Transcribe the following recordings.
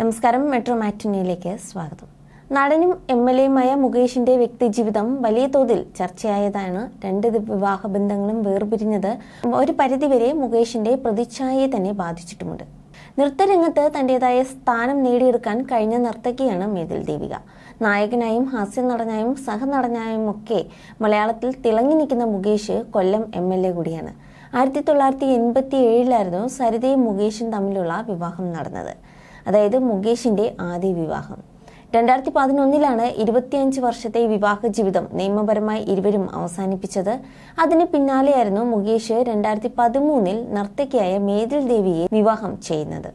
നമസ്കാരം മെട്രോ മാറ്റിനിയിലേക്ക് സ്വാഗതം നടനും എം എൽ എയുമായ മുകേഷിന്റെ വ്യക്തിജീവിതം വലിയ തോതിൽ ചർച്ചയായതാണ് രണ്ട് വിവാഹ ബന്ധങ്ങളും വേർപിരിഞ്ഞത് ഒരു പരിധിവരെ മുകേഷിന്റെ പ്രതിച്ഛായയെ തന്നെ ബാധിച്ചിട്ടുമുണ്ട് നൃത്തരംഗത്ത് തൻ്റെതായ സ്ഥാനം നേടിയെടുക്കാൻ കഴിഞ്ഞ നർത്തകിയാണ് മേതിൽ ദേവിക നായകനായും ഹാസ്യ നടനായും സഹനടനായും ഒക്കെ മലയാളത്തിൽ തിളങ്ങി നിൽക്കുന്ന Mukesh Kollam M L A കൂടിയാണ് ആയിരത്തി തൊള്ളായിരത്തി എൺപത്തി ഏഴിലായിരുന്നു സരിതയും മുകേഷും തമ്മിലുള്ള വിവാഹം നടന്നത് അതായത് മുകേഷിന്റെ ആദ്യ വിവാഹം രണ്ടായിരത്തി പതിനൊന്നിലാണ് ഇരുപത്തിയഞ്ച് വർഷത്തെ വിവാഹ ജീവിതം നിയമപരമായി ഇരുവരും അവസാനിപ്പിച്ചത് അതിന് പിന്നാലെയായിരുന്നു മുകേഷ് രണ്ടായിരത്തി പതിമൂന്നിൽ നർത്തകിയായ മേതിൽ ദേവിയെ വിവാഹം ചെയ്യുന്നത്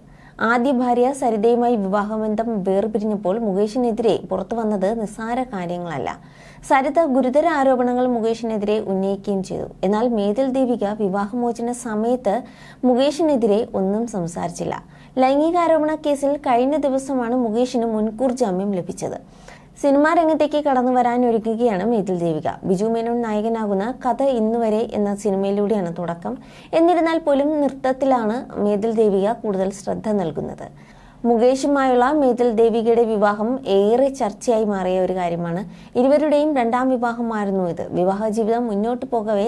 ആദ്യ ഭാര്യ സരിതയുമായി വിവാഹബന്ധം വേർപിരിഞ്ഞപ്പോൾ മുകേഷിനെതിരെ പുറത്തു വന്നത് നിസ്സാര കാര്യങ്ങളല്ല സരിത ഗുരുതര ആരോപണങ്ങൾ മുകേഷിനെതിരെ ഉന്നയിക്കുകയും ചെയ്തു എന്നാൽ മേതിൽ ദേവിക വിവാഹമോചന സമയത്ത് മുകേഷിനെതിരെ ഒന്നും സംസാരിച്ചില്ല ലൈംഗികാരോപണ കേസിൽ കഴിഞ്ഞ ദിവസമാണ് മുകേഷിന് മുൻകൂർ ജാമ്യം ലഭിച്ചത് സിനിമാ രംഗത്തേക്ക് കടന്നു വരാൻ ഒരുങ്ങുകയാണ് മേതിൽ ദേവിക ബിജു മേനോൻ നായകനാകുന്ന കഥ ഇന്നുവരെ എന്ന സിനിമയിലൂടെയാണ് തുടക്കം എന്നിരുന്നാൽ പോലും നൃത്തത്തിലാണ് മേതിൽ ദേവിക കൂടുതൽ ശ്രദ്ധ നൽകുന്നത് മുകേഷുമായുള്ള മീതൽ ദേവികയുടെ വിവാഹം ഏറെ ചർച്ചയായി മാറിയ ഒരു കാര്യമാണ് ഇരുവരുടെയും രണ്ടാം വിവാഹമായിരുന്നു ഇത് വിവാഹ ജീവിതം മുന്നോട്ട് പോകവേ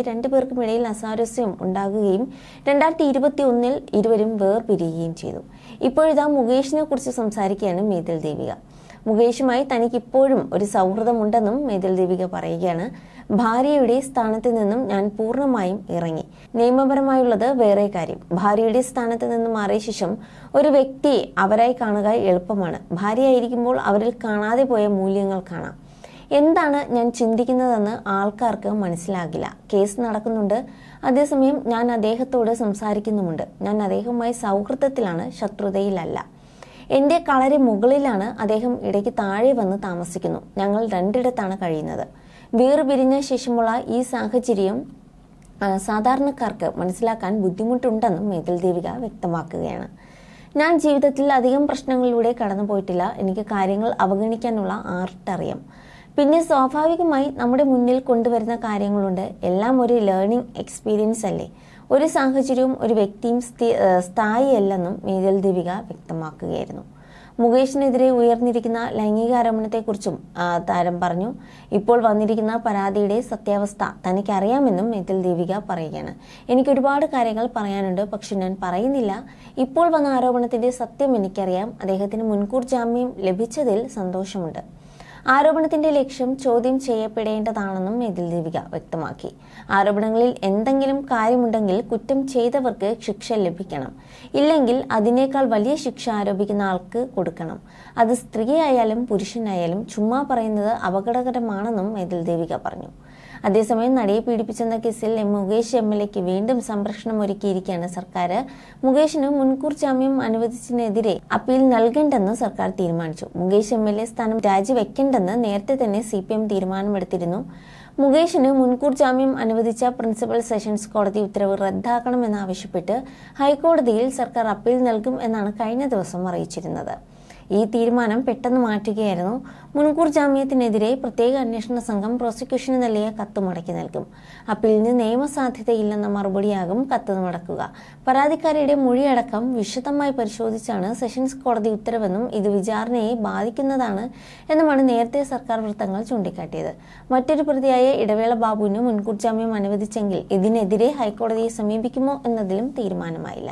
ഇടയിൽ അസാരസ്യം ഉണ്ടാകുകയും രണ്ടായിരത്തി ഇരുപത്തി ഒന്നിൽ ഇരുവരും വേർപിരിയുകയും ചെയ്തു ഇപ്പോഴിതാ മുകേഷിനെ കുറിച്ച് സംസാരിക്കുകയാണ് മീതൽ ദേവിക മുകേഷുമായി തനിക്കിപ്പോഴും ഒരു സൗഹൃദമുണ്ടെന്നും മേതിൽ ദേവിക പറയുകയാണ് ഭാര്യയുടെ സ്ഥാനത്ത് നിന്നും ഞാൻ പൂർണ്ണമായും ഇറങ്ങി നിയമപരമായുള്ളത് വേറെ കാര്യം ഭാര്യയുടെ സ്ഥാനത്ത് നിന്നും മാറിയ ശേഷം ഒരു വ്യക്തിയെ അവരായി കാണുക എളുപ്പമാണ് ഭാര്യയായിരിക്കുമ്പോൾ അവരിൽ കാണാതെ പോയ മൂല്യങ്ങൾ കാണാം എന്താണ് ഞാൻ ചിന്തിക്കുന്നതെന്ന് ആൾക്കാർക്ക് മനസ്സിലാകില്ല കേസ് നടക്കുന്നുണ്ട് അതേസമയം ഞാൻ അദ്ദേഹത്തോട് സംസാരിക്കുന്നുമുണ്ട് ഞാൻ അദ്ദേഹവുമായി സൗഹൃദത്തിലാണ് ശത്രുതയിലല്ല എൻ്റെ കളരി മുകളിലാണ് അദ്ദേഹം ഇടയ്ക്ക് താഴെ വന്ന് താമസിക്കുന്നു ഞങ്ങൾ രണ്ടിടത്താണ് കഴിയുന്നത് വേർപിരിഞ്ഞ ശേഷമുള്ള ഈ സാഹചര്യം സാധാരണക്കാർക്ക് മനസ്സിലാക്കാൻ ബുദ്ധിമുട്ടുണ്ടെന്നും മേതിൽ ദേവിക വ്യക്തമാക്കുകയാണ് ഞാൻ ജീവിതത്തിൽ അധികം പ്രശ്നങ്ങളിലൂടെ കടന്നു പോയിട്ടില്ല എനിക്ക് കാര്യങ്ങൾ അവഗണിക്കാനുള്ള ആർട്ടറിയാം പിന്നെ സ്വാഭാവികമായി നമ്മുടെ മുന്നിൽ കൊണ്ടുവരുന്ന കാര്യങ്ങളുണ്ട് എല്ലാം ഒരു ലേണിംഗ് എക്സ്പീരിയൻസ് അല്ലേ ഒരു സാഹചര്യവും ഒരു വ്യക്തിയും അല്ലെന്നും മേതൽ ദേവിക വ്യക്തമാക്കുകയായിരുന്നു മുകേഷിനെതിരെ ഉയർന്നിരിക്കുന്ന ലൈംഗിക ആരോപണത്തെക്കുറിച്ചും താരം പറഞ്ഞു ഇപ്പോൾ വന്നിരിക്കുന്ന പരാതിയുടെ സത്യാവസ്ഥ തനിക്കറിയാമെന്നും മെത്തിൽ ദേവിക പറയുകയാണ് എനിക്ക് ഒരുപാട് കാര്യങ്ങൾ പറയാനുണ്ട് പക്ഷെ ഞാൻ പറയുന്നില്ല ഇപ്പോൾ വന്ന ആരോപണത്തിന്റെ സത്യം എനിക്കറിയാം അദ്ദേഹത്തിന് മുൻകൂർ ജാമ്യം ലഭിച്ചതിൽ സന്തോഷമുണ്ട് ആരോപണത്തിന്റെ ലക്ഷ്യം ചോദ്യം ചെയ്യപ്പെടേണ്ടതാണെന്നും ഇതിൽ ദീപിക വ്യക്തമാക്കി ആരോപണങ്ങളിൽ എന്തെങ്കിലും കാര്യമുണ്ടെങ്കിൽ കുറ്റം ചെയ്തവർക്ക് ശിക്ഷ ലഭിക്കണം ഇല്ലെങ്കിൽ അതിനേക്കാൾ വലിയ ശിക്ഷ ആരോപിക്കുന്ന ആൾക്ക് കൊടുക്കണം അത് സ്ത്രീയായാലും പുരുഷനായാലും ചുമ്മാ പറയുന്നത് അപകടകരമാണെന്നും മെതിൽ ദീപിക പറഞ്ഞു അതേസമയം നടിയെ പീഡിപ്പിച്ചെന്ന കേസിൽ മുകേഷ് എം എൽ എക്ക് വീണ്ടും സംരക്ഷണം ഒരുക്കിയിരിക്കുകയാണ് സർക്കാർ മുകേഷിന് മുൻകൂർ ജാമ്യം അനുവദിച്ചതിനെതിരെ അപ്പീൽ നൽകേണ്ടെന്ന് സർക്കാർ തീരുമാനിച്ചു മുകേഷ് എം എൽ എ സ്ഥാനം രാജിവെക്കേണ്ടെന്ന് നേരത്തെ തന്നെ സി പി എം തീരുമാനമെടുത്തിരുന്നു മുകേഷിന് മുൻകൂർ ജാമ്യം അനുവദിച്ച പ്രിൻസിപ്പൽ സെഷൻസ് കോടതി ഉത്തരവ് റദ്ദാക്കണമെന്നാവശ്യപ്പെട്ട് ഹൈക്കോടതിയിൽ സർക്കാർ അപ്പീൽ നൽകും എന്നാണ് കഴിഞ്ഞ ദിവസം അറിയിച്ചിരുന്നത് ഈ തീരുമാനം പെട്ടെന്ന് മാറ്റുകയായിരുന്നു മുൻകൂർ ജാമ്യത്തിനെതിരെ പ്രത്യേക അന്വേഷണ സംഘം പ്രോസിക്യൂഷന് നൽകിയ കത്ത് മടക്കി നൽകും അപ്പീലിന് നിയമസാധ്യതയില്ലെന്ന മറുപടിയാകും കത്ത് മടക്കുക പരാതിക്കാരിയുടെ മൊഴിയടക്കം വിശദമായി പരിശോധിച്ചാണ് സെഷൻസ് കോടതി ഉത്തരവെന്നും ഇത് വിചാരണയെ ബാധിക്കുന്നതാണ് എന്നുമാണ് നേരത്തെ സർക്കാർ വൃത്തങ്ങൾ ചൂണ്ടിക്കാട്ടിയത് മറ്റൊരു പ്രതിയായ ഇടവേള ബാബുവിന് മുൻകൂർ ജാമ്യം അനുവദിച്ചെങ്കിൽ ഇതിനെതിരെ ഹൈക്കോടതിയെ സമീപിക്കുമോ എന്നതിലും തീരുമാനമായില്ല